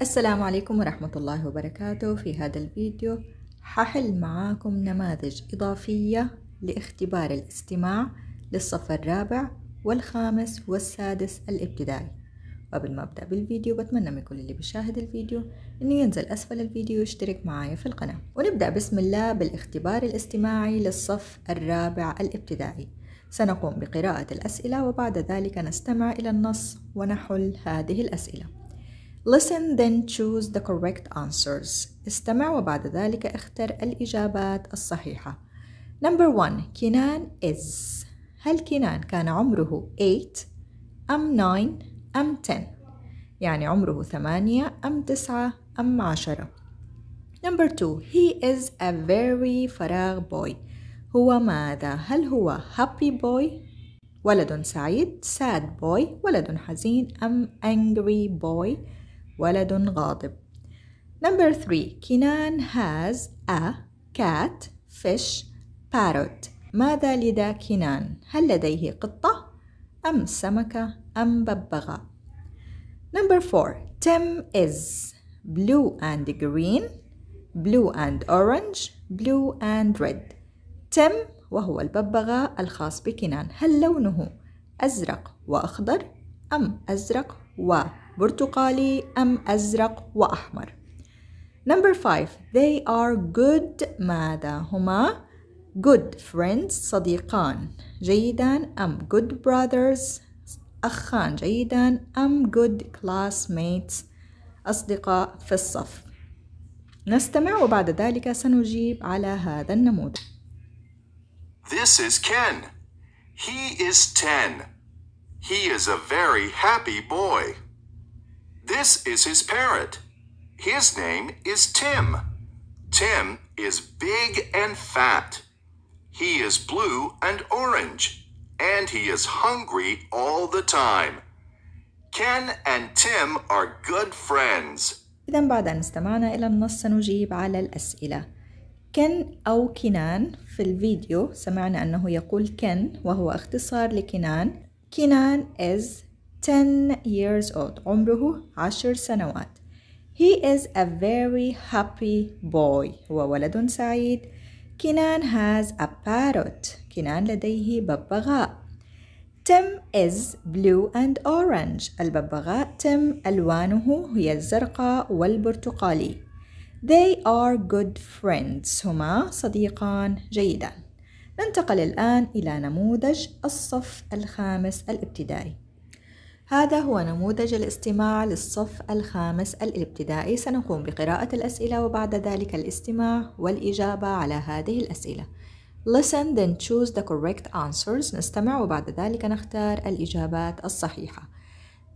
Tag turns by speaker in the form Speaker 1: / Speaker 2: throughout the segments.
Speaker 1: السلام عليكم ورحمة الله وبركاته في هذا الفيديو ححل معاكم نماذج إضافية لاختبار الاستماع للصف الرابع والخامس والسادس الابتدائي قبل ما أبدأ بالفيديو بتمنى من كل اللي بيشاهد الفيديو إنه ينزل أسفل الفيديو ويشترك معايا في القناة ونبدأ بسم الله بالاختبار الاستماعي للصف الرابع الابتدائي سنقوم بقراءة الأسئلة وبعد ذلك نستمع إلى النص ونحل هذه الأسئلة Listen then choose the correct answers استمع وبعد ذلك اختر الإجابات الصحيحة Number one كنان is هل كنان كان عمره 8 أم 9 أم 10 يعني عمره 8 أم 9 أم 10 Number two he is a very فراغ boy هو ماذا هل هو happy boy ولد سعيد sad boy ولد حزين أم angry boy ولد غاضب Number three Kinan has a cat fish parrot ماذا لدى كنان؟ هل لديه قطة أم سمكة أم ببغاء؟ Number four Tim is blue and green blue and orange blue and red Tim وهو الببغاء الخاص بكنان هل لونه أزرق وأخضر أم أزرق و برتقالي أم أزرق وأحمر Number five They are good ماذا هما good friends صديقان جيدا أم good brothers أخان جيدا أم good classmates أصدقاء في الصف نستمع وبعد ذلك سنجيب على هذا النموذج
Speaker 2: This is Ken. He is 10. He is a very happy boy. This is his parrot. His name is Tim. Tim is big and fat. He is blue and orange, and he is hungry all the time. Ken and Tim are good
Speaker 1: friends. إذا بعد أن استمعنا إلى النص سنجيب على الأسئلة. كن أو كنان في الفيديو سمعنا أنه يقول كن وهو اختصار لكنان. كنان is 10 years old عمره عشر سنوات He is a very happy boy هو ولد سعيد كنان has a parrot كنان لديه ببغاء Tim is blue and orange الببغاء Tim ألوانه هي الزرقاء والبرتقالي They are good friends هما صديقان جيدان ننتقل الآن إلى نموذج الصف الخامس الابتدائي هذا هو نموذج الاستماع للصف الخامس الابتدائي سنقوم بقراءة الأسئلة وبعد ذلك الاستماع والإجابة على هذه الأسئلة Listen then choose the correct answers نستمع وبعد ذلك نختار الإجابات الصحيحة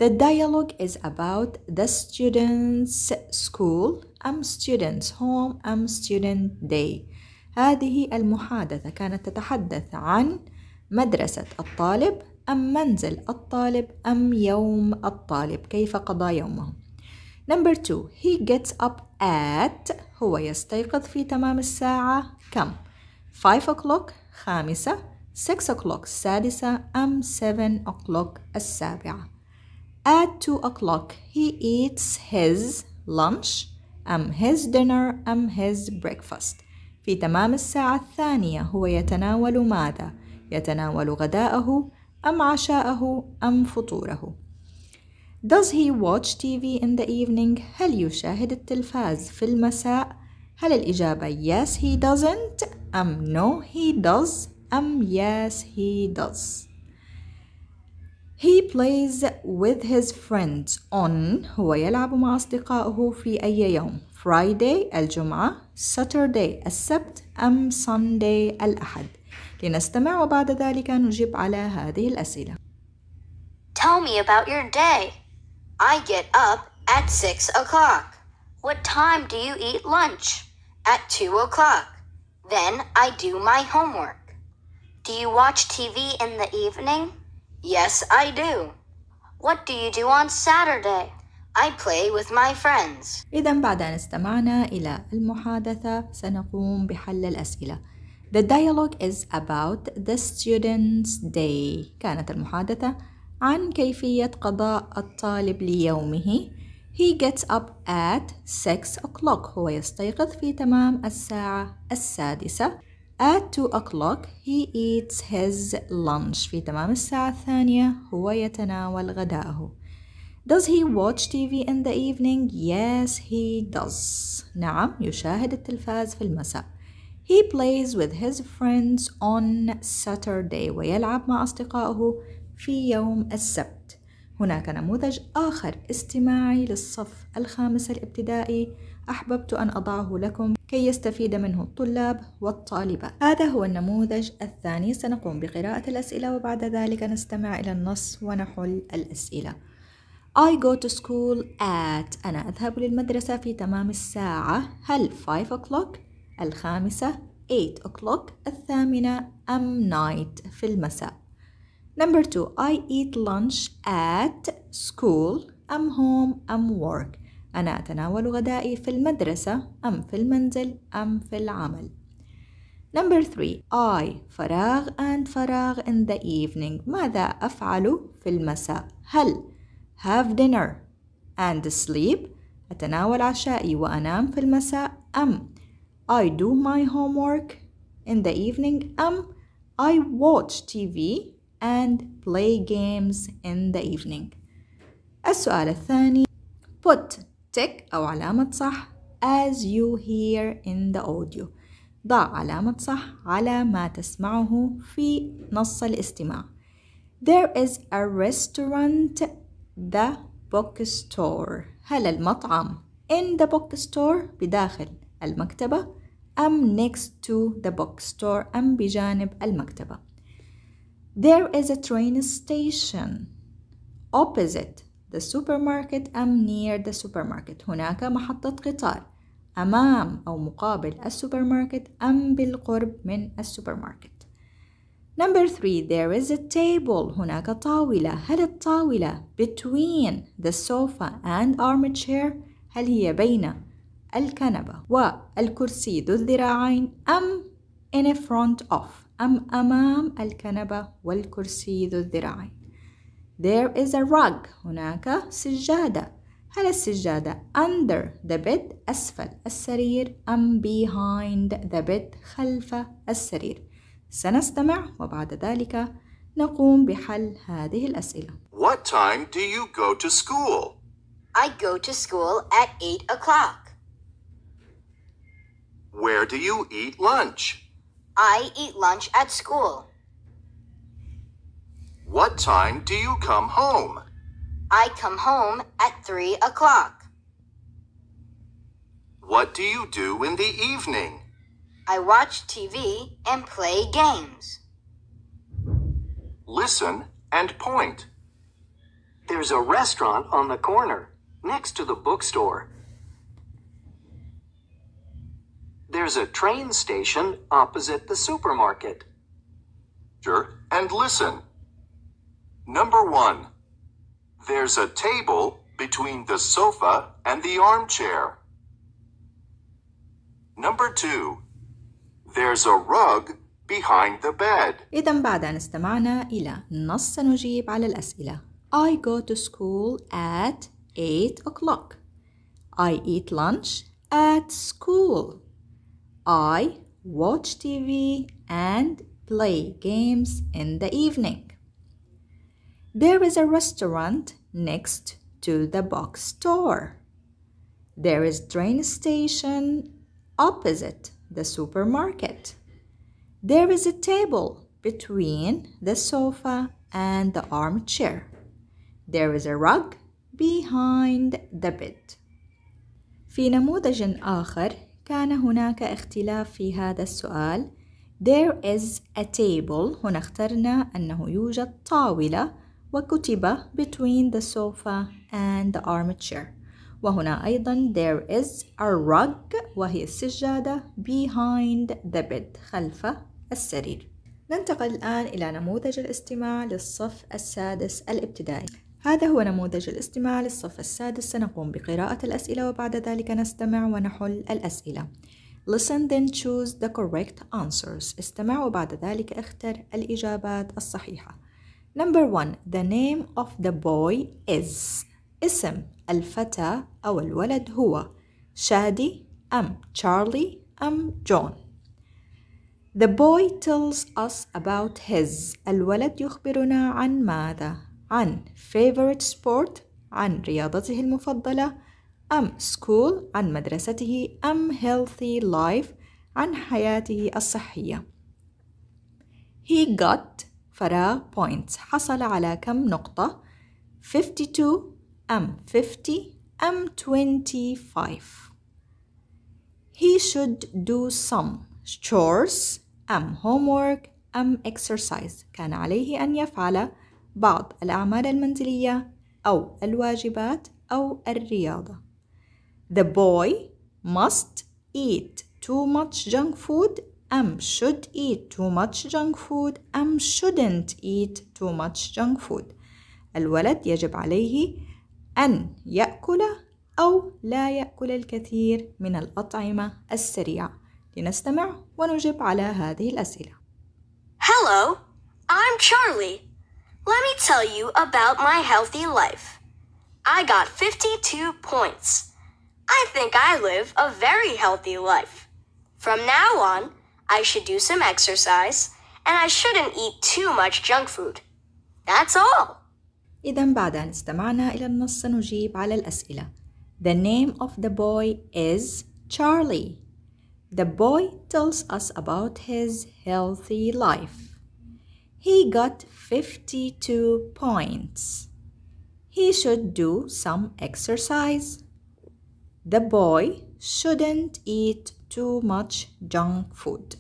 Speaker 1: The dialogue is about the student's school أم student's home أم student day هذه المحادثة كانت تتحدث عن مدرسة الطالب أم منزل الطالب أم يوم الطالب كيف قضى يومه Number two, he gets up at هو يستيقظ في تمام الساعة كم Five o'clock خامسة Six o'clock سادسة أم seven o'clock السابعة At two o'clock he eats his lunch أم his dinner أم his breakfast في تمام الساعة الثانية هو يتناول ماذا؟ يتناول غداءه أم عشاءه أم فطوره Does he watch TV in the evening؟ هل يشاهد التلفاز في المساء؟ هل الإجابة yes he doesn't أم no he does أم yes he does He plays with his friends on هو يلعب مع أصدقائه في أي يوم Friday الجمعة Saturday السبت أم Sunday الأحد لنستمع وبعد ذلك نجيب على هذه الأسئلة.
Speaker 2: Tell me about your day. I get up at 6 o'clock. What time do you eat lunch? At 2 o'clock. Then I do my homework. Do you watch TV in the evening? Yes, I do. What do you do on Saturday? I play with my
Speaker 1: friends. إذا بعد أن استمعنا إلى المحادثة سنقوم بحل الأسئلة. The dialogue is about the student's day. كانت المحادثة عن كيفية قضاء الطالب ليومه. He gets up at 6 o'clock. هو يستيقظ في تمام الساعة السادسة. At 2 o'clock he eats his lunch. في تمام الساعة الثانية هو يتناول غداءه. Does he watch TV in the evening? Yes, he does. نعم، يشاهد التلفاز في المساء. He plays with his friends on Saturday ويلعب مع أصدقائه في يوم السبت هناك نموذج آخر استماعي للصف الخامس الابتدائي أحببت أن أضعه لكم كي يستفيد منه الطلاب والطالبات هذا هو النموذج الثاني سنقوم بقراءة الأسئلة وبعد ذلك نستمع إلى النص ونحل الأسئلة I go to school at أنا أذهب للمدرسة في تمام الساعة هل 5 o'clock الخامسة 8 o'clock الثامنة am night في المساء Number two I eat lunch at school am home am work أنا أتناول غدائي في المدرسة أم في المنزل أم في العمل Number three I فراغ and فراغ in the evening ماذا أفعل في المساء هل have dinner and sleep أتناول عشائي وأنام في المساء أم I do my homework. In the evening, um, I watch TV and play games in the evening. السؤال الثاني put tick أو علامة صح as you hear in the audio ضع علامة صح على ما تسمعه في نص الاستماع There is a restaurant the bookstore هل المطعم in the bookstore بداخل المكتبة أم next to the bookstore أم بجانب المكتبة There is a train station opposite the supermarket أم near the supermarket هناك محطة قطار أمام أو مقابل السوبرماركت أم بالقرب من السوبرماركت Number three, there is a table. هناك طاولة. هل الطاولة between the sofa and armchair؟ هل هي بين الكنبة والكرسي ذو الذراعين أم in front of أم أمام الكنبة والكرسي ذو الذراعين There is a rug هناك سجادة هل السجادة under the bed أسفل السرير أم behind the bed خلف السرير سنستمع وبعد ذلك نقوم بحل هذه الأسئلة
Speaker 2: What time do you go to school?
Speaker 1: I go to school at 8 o'clock.
Speaker 2: Where do you eat lunch? I eat lunch at school. What time do you come home? I come home at 3 o'clock. What do you do in the evening? I watch TV and play games. Listen and point. There's a restaurant on the corner, next to the bookstore. There's a train station opposite the supermarket. Sure, and listen. Number one. There's a table between the sofa and the armchair. Number two. There's a rug behind the bed.
Speaker 1: إذا بعد أن استمعنا إلى نص سنجيب على الأسئلة. I go to school at 8 o'clock. I eat lunch at school. I watch TV and play games in the evening. There is a restaurant next to the box store. There is train station opposite the supermarket. There is a table between the sofa and the armchair. There is a rug behind the bed. في نموذج آخر كان هناك اختلاف في هذا السؤال There is a table هنا اخترنا أنه يوجد طاولة وكتب between the sofa and the armchair وهنا أيضا there is a rug وهي السجادة behind the bed خلف السرير ننتقل الآن إلى نموذج الاستماع للصف السادس الابتدائي هذا هو نموذج الاستماع للصف السادس سنقوم بقراءة الأسئلة وبعد ذلك نستمع ونحل الأسئلة Listen then choose the correct answers استمع وبعد ذلك اختر الإجابات الصحيحة Number one The name of the boy is اسم الفتى أو الولد هو شادي أم تشارلي أم جون The boy tells us about his الولد يخبرنا عن ماذا عن favorite sport عن رياضته المفضلة أم school عن مدرسته أم healthy life عن حياته الصحية he got فراغ points حصل على كم نقطة 52 أم 50 أم 25 he should do some chores أم homework أم exercise كان عليه أن يفعل بعض الأعمال المنزلية أو الواجبات أو الرياضة. The boy must eat too much junk food am should eat too much junk food am shouldn't eat too much junk food الولد يجب عليه أن يأكل أو لا يأكل الكثير من الأطعمة السريعة لنستمع ونجب على هذه الأسئلة Hello, I'm Charlie.
Speaker 2: Let me tell you about my healthy life. I got 52 points. I think I live a very healthy life. From now on, I should do some exercise and I shouldn't eat too much junk food.
Speaker 1: That's all. إذا بعد أن استمعنا إلى النص نجيب على الأسئلة. The name of the boy is Charlie. The boy tells us about his healthy life. He got 52 points. He should do some exercise. The boy shouldn't eat too much junk food.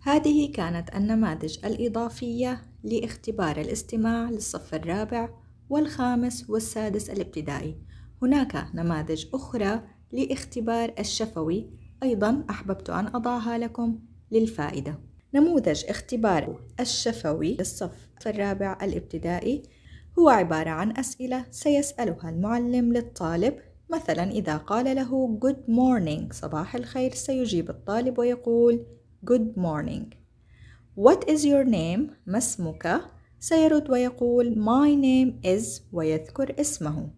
Speaker 1: هذه كانت النماذج الإضافية لاختبار الاستماع للصف الرابع والخامس والسادس الابتدائي هناك نماذج أخرى لاختبار الشفوي أيضا أحببت أن أضعها لكم للفائدة نموذج اختبار الشفوي للصف الرابع الابتدائي هو عبارة عن أسئلة سيسألها المعلم للطالب مثلا إذا قال له good morning صباح الخير سيجيب الطالب ويقول good morning What is your name؟ ما اسمك؟ سيرد ويقول my name is ويذكر اسمه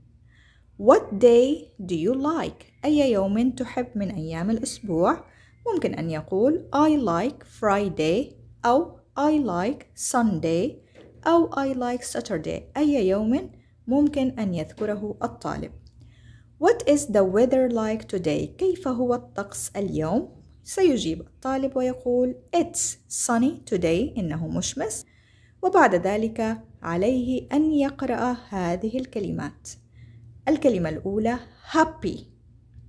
Speaker 1: What day do you like؟ أي يوم تحب من أيام الأسبوع؟ ممكن أن يقول I like Friday أو I like Sunday أو I like Saturday أي يوم ممكن أن يذكره الطالب What is the weather like today؟ كيف هو الطقس اليوم؟ سيجيب الطالب ويقول It's sunny today إنه مشمس وبعد ذلك عليه أن يقرأ هذه الكلمات الكلمة الأولى happy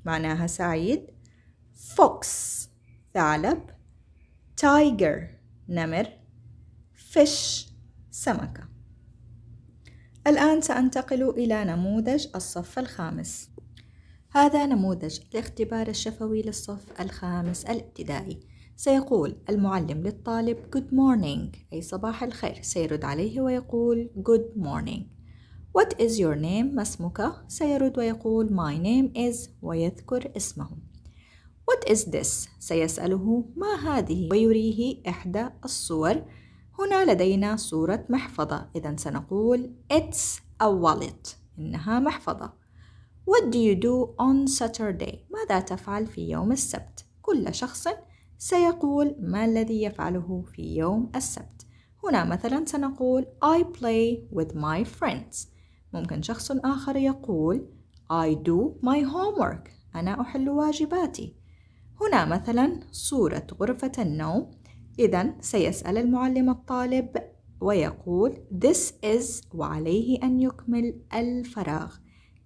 Speaker 1: معناها سعيد fox ثعلب tiger نمر fish سمكة الآن سأنتقل إلى نموذج الصف الخامس هذا نموذج الاختبار الشفوي للصف الخامس الابتدائي سيقول المعلم للطالب good morning أي صباح الخير سيرد عليه ويقول good morning what is your name ما اسمك سيرد ويقول my name is ويذكر اسمه What is this? سيسأله ما هذه ويريه إحدى الصور هنا لدينا صورة محفظة إذا سنقول It's a wallet إنها محفظة What do you do on Saturday? ماذا تفعل في يوم السبت؟ كل شخص سيقول ما الذي يفعله في يوم السبت هنا مثلا سنقول I play with my friends ممكن شخص آخر يقول I do my homework أنا أحل واجباتي هنا مثلا صورة غرفة النوم إذا سيسأل المعلم الطالب ويقول This is وعليه أن يكمل الفراغ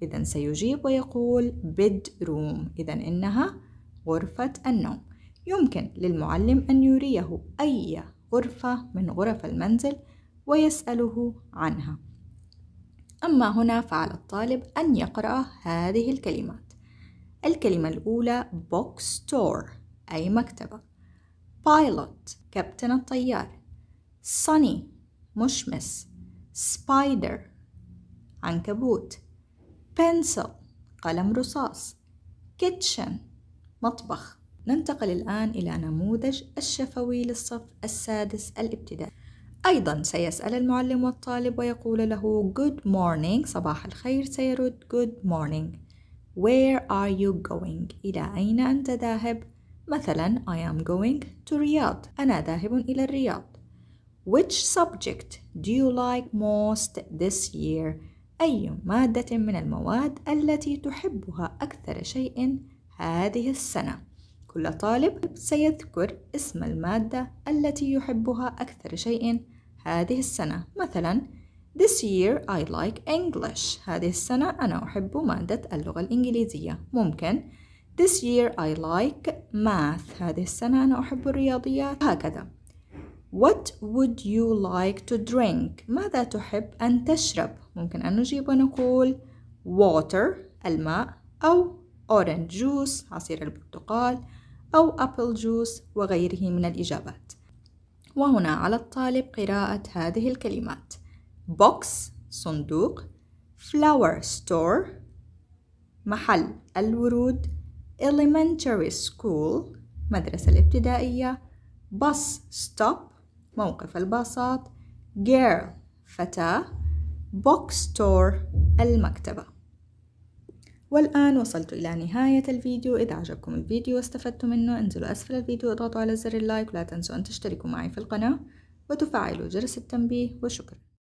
Speaker 1: إذا سيجيب ويقول bedroom إذا إنها غرفة النوم يمكن للمعلم أن يريه أي غرفة من غرف المنزل ويسأله عنها أما هنا فعلى الطالب أن يقرأ هذه الكلمات الكلمة الأولى بوك store أي مكتبة pilot كابتن الطيار sunny مشمس spider عنكبوت pencil قلم رصاص kitchen مطبخ ننتقل الآن إلى نموذج الشفوي للصف السادس الابتدائي أيضا سيسأل المعلم والطالب ويقول له good morning صباح الخير سيرد good morning Where are you going؟ إلى أين أنت ذاهب؟ مثلا I am going to Riyadh. أنا ذاهب إلى الرياض Which subject do you like most this year؟ أي مادة من المواد التي تحبها أكثر شيء هذه السنة؟ كل طالب سيذكر اسم المادة التي يحبها أكثر شيء هذه السنة مثلا This year I like English هذه السنة أنا أحب مادة اللغة الإنجليزية ممكن This year I like math هذه السنة أنا أحب الرياضيات هكذا What would you like to drink? ماذا تحب أن تشرب؟ ممكن أن نجيب ونقول water الماء أو orange juice عصير البرتقال أو apple juice وغيره من الإجابات وهنا على الطالب قراءة هذه الكلمات بوكس صندوق flower store محل الورود elementary school مدرسة الابتدائية bus stop موقف الباصات girl فتاة box store المكتبة والآن وصلت إلى نهاية الفيديو إذا عجبكم الفيديو واستفدتم منه انزلوا أسفل الفيديو واضغطوا على زر اللايك ولا تنسوا أن تشتركوا معي في القناة وتفعلوا جرس التنبيه وشكرا